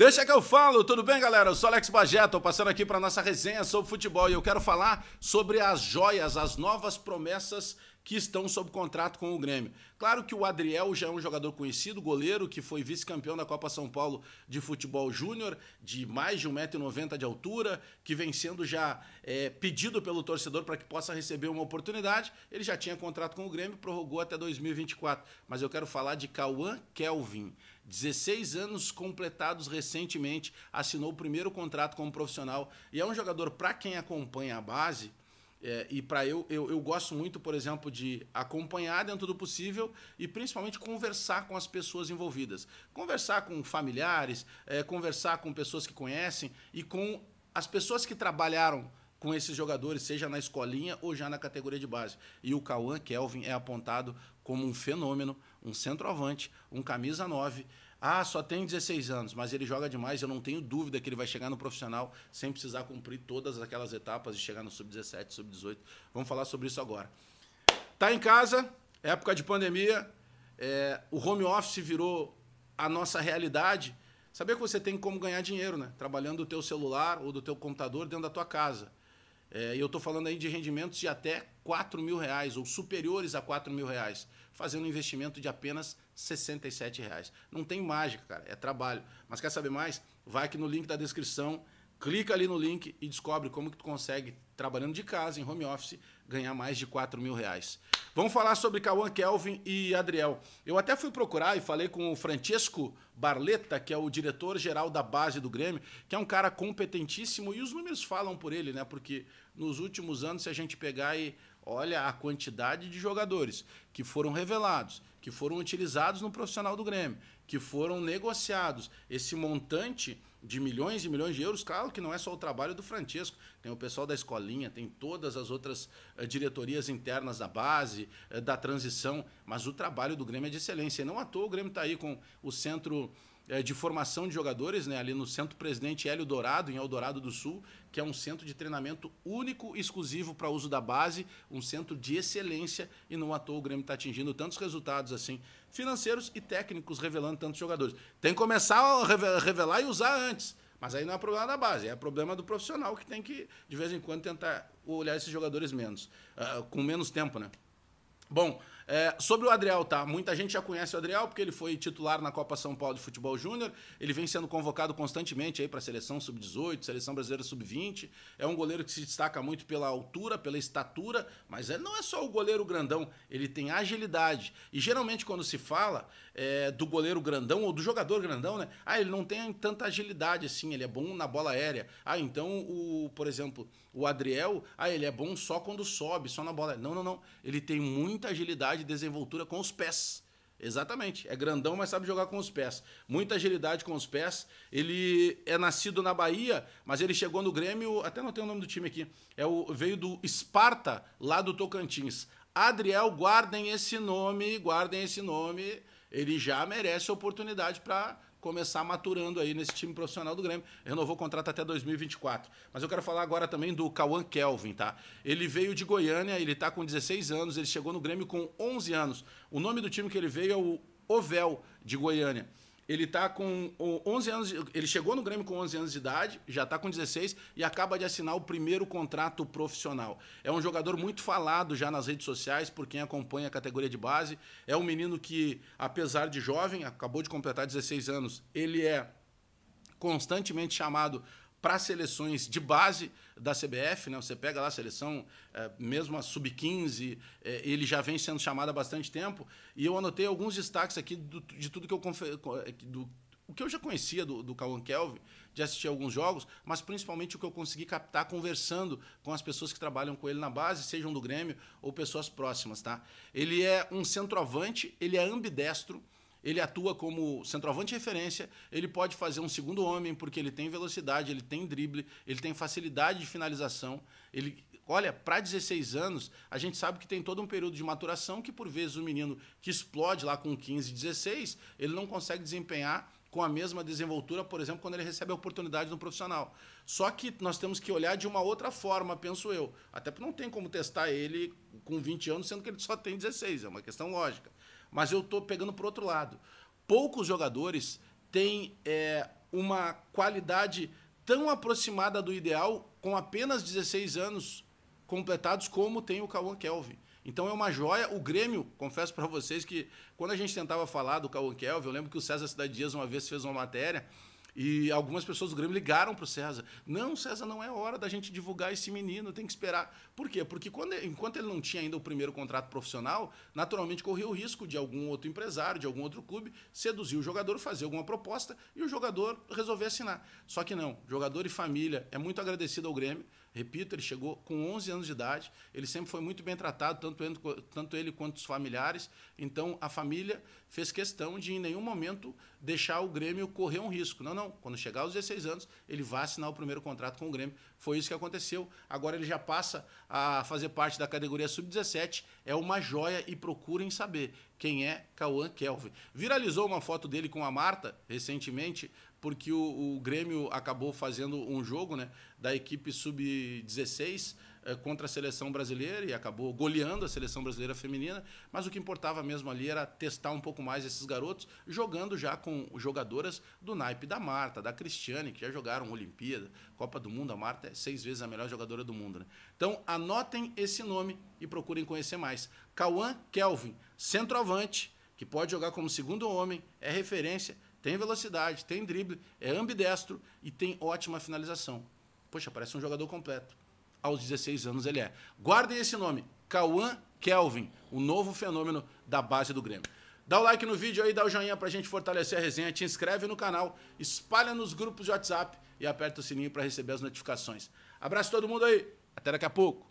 Deixa que eu falo, tudo bem, galera? Eu sou Alex Bagé, tô passando aqui para nossa resenha sobre futebol e eu quero falar sobre as joias, as novas promessas que estão sob contrato com o Grêmio. Claro que o Adriel já é um jogador conhecido, goleiro que foi vice-campeão da Copa São Paulo de futebol júnior, de mais de 1,90m de altura, que vem sendo já é, pedido pelo torcedor para que possa receber uma oportunidade. Ele já tinha contrato com o Grêmio, prorrogou até 2024. Mas eu quero falar de Cauã Kelvin. 16 anos completados recentemente, assinou o primeiro contrato como profissional e é um jogador, para quem acompanha a base, é, e para eu, eu, eu gosto muito, por exemplo, de acompanhar dentro do possível e principalmente conversar com as pessoas envolvidas. Conversar com familiares, é, conversar com pessoas que conhecem e com as pessoas que trabalharam com esses jogadores, seja na escolinha ou já na categoria de base. E o Cauã Kelvin é apontado como um fenômeno, um centroavante, um camisa 9. Ah, só tem 16 anos, mas ele joga demais. Eu não tenho dúvida que ele vai chegar no profissional sem precisar cumprir todas aquelas etapas de chegar no sub-17, sub-18. Vamos falar sobre isso agora. Tá em casa, época de pandemia, é, o home office virou a nossa realidade. Saber que você tem como ganhar dinheiro, né? Trabalhando do teu celular ou do teu computador dentro da tua casa. É, eu estou falando aí de rendimentos de até 4 mil reais ou superiores a 4 mil reais, fazendo um investimento de apenas 67 reais. Não tem mágica, cara, é trabalho. Mas quer saber mais? Vai aqui no link da descrição Clica ali no link e descobre como que tu consegue, trabalhando de casa, em home office, ganhar mais de 4 mil reais. Vamos falar sobre Cauã Kelvin e Adriel. Eu até fui procurar e falei com o Francesco Barletta, que é o diretor-geral da base do Grêmio, que é um cara competentíssimo e os números falam por ele, né? Porque nos últimos anos, se a gente pegar e olha a quantidade de jogadores que foram revelados, que foram utilizados no profissional do Grêmio, que foram negociados, esse montante de milhões e milhões de euros. Claro que não é só o trabalho do Francesco, tem o pessoal da escolinha, tem todas as outras eh, diretorias internas da base, eh, da transição, mas o trabalho do Grêmio é de excelência. E não à toa o Grêmio está aí com o centro é, de formação de jogadores, né, ali no Centro Presidente Hélio Dourado, em Eldorado do Sul, que é um centro de treinamento único e exclusivo para uso da base, um centro de excelência, e não à toa o Grêmio está atingindo tantos resultados assim, financeiros e técnicos, revelando tantos jogadores. Tem que começar a revelar e usar antes. Mas aí não é problema da base, é problema do profissional que tem que, de vez em quando, tentar olhar esses jogadores menos, uh, com menos tempo, né? Bom, é, sobre o Adriel, tá? Muita gente já conhece o Adriel porque ele foi titular na Copa São Paulo de Futebol Júnior. Ele vem sendo convocado constantemente aí para a seleção sub-18, seleção brasileira sub-20. É um goleiro que se destaca muito pela altura, pela estatura, mas ele é, não é só o goleiro grandão, ele tem agilidade. E geralmente quando se fala é, do goleiro grandão ou do jogador grandão, né? Ah, ele não tem tanta agilidade assim, ele é bom na bola aérea. Ah, então o, por exemplo, o Adriel, ah, ele é bom só quando sobe, só na bola. Não, não, não. Ele tem muita agilidade agilidade, desenvoltura com os pés. Exatamente. É grandão, mas sabe jogar com os pés. Muita agilidade com os pés. Ele é nascido na Bahia, mas ele chegou no Grêmio, até não tem o nome do time aqui. É o veio do Esparta, lá do Tocantins. Adriel, guardem esse nome, guardem esse nome. Ele já merece a oportunidade para começar maturando aí nesse time profissional do Grêmio. Renovou o contrato até 2024. Mas eu quero falar agora também do Cauã Kelvin, tá? Ele veio de Goiânia, ele tá com 16 anos, ele chegou no Grêmio com 11 anos. O nome do time que ele veio é o Ovel de Goiânia. Ele tá com 11 anos, ele chegou no Grêmio com 11 anos de idade, já está com 16 e acaba de assinar o primeiro contrato profissional. É um jogador muito falado já nas redes sociais por quem acompanha a categoria de base. É um menino que, apesar de jovem, acabou de completar 16 anos, ele é constantemente chamado para seleções de base da CBF, né? Você pega lá a seleção, é, mesmo a sub-15, é, eh, ele já vem sendo chamado há bastante tempo. E eu anotei alguns destaques aqui do, de tudo que eu eh, do, o que eu já conhecia do, do Cauan Kelvin, de assistir alguns jogos, mas principalmente o que eu consegui captar conversando com as pessoas que trabalham com ele na base, sejam do Grêmio ou pessoas próximas, tá? Ele é um centroavante, ele é ambidestro, ele atua como centroavante de referência, ele pode fazer um segundo homem, porque ele tem velocidade, ele tem drible, ele tem facilidade de finalização. Ele, olha, para 16 anos, a gente sabe que tem todo um período de maturação que, por vezes, o menino que explode lá com 15, 16, ele não consegue desempenhar com a mesma desenvoltura, por exemplo, quando ele recebe a oportunidade de um profissional. Só que nós temos que olhar de uma outra forma, penso eu. Até porque não tem como testar ele com 20 anos, sendo que ele só tem 16, é uma questão lógica. Mas eu estou pegando por outro lado. Poucos jogadores têm é, uma qualidade tão aproximada do ideal com apenas 16 anos completados como tem o Cauan Kelvin. Então é uma joia. O Grêmio, confesso para vocês que quando a gente tentava falar do Cauan Kelvin, eu lembro que o César Cidade Dias uma vez fez uma matéria e algumas pessoas do Grêmio ligaram para o César. Não, César, não é hora da gente divulgar esse menino, tem que esperar. Por quê? Porque quando, enquanto ele não tinha ainda o primeiro contrato profissional, naturalmente corria o risco de algum outro empresário, de algum outro clube, seduzir o jogador, fazer alguma proposta e o jogador resolver assinar. Só que não, jogador e família é muito agradecido ao Grêmio. Repito, ele chegou com 11 anos de idade, ele sempre foi muito bem tratado, tanto ele, tanto ele quanto os familiares. Então, a família fez questão de, em nenhum momento, deixar o Grêmio correr um risco. Não, não não. Quando chegar aos 16 anos, ele vai assinar o primeiro contrato com o Grêmio. Foi isso que aconteceu. Agora ele já passa a fazer parte da categoria sub-17. É uma joia e procurem saber quem é Cauã Kelvin. Viralizou uma foto dele com a Marta recentemente, porque o, o Grêmio acabou fazendo um jogo né, da equipe sub-16 eh, contra a seleção brasileira e acabou goleando a seleção brasileira feminina, mas o que importava mesmo ali era testar um pouco mais esses garotos, jogando já com jogadoras do naipe da Marta, da Cristiane, que já jogaram Olimpíada, Copa do Mundo, a Marta é seis vezes a melhor jogadora do mundo. Né? Então anotem esse nome e procurem conhecer mais. Cauã Kelvin, centroavante, que pode jogar como segundo homem, é referência, tem velocidade, tem drible, é ambidestro e tem ótima finalização. Poxa, parece um jogador completo aos 16 anos ele é. Guardem esse nome, Cauã Kelvin, o novo fenômeno da base do Grêmio. Dá o like no vídeo aí, dá o joinha pra gente fortalecer a resenha, te inscreve no canal, espalha nos grupos de WhatsApp e aperta o sininho para receber as notificações. Abraço todo mundo aí, até daqui a pouco.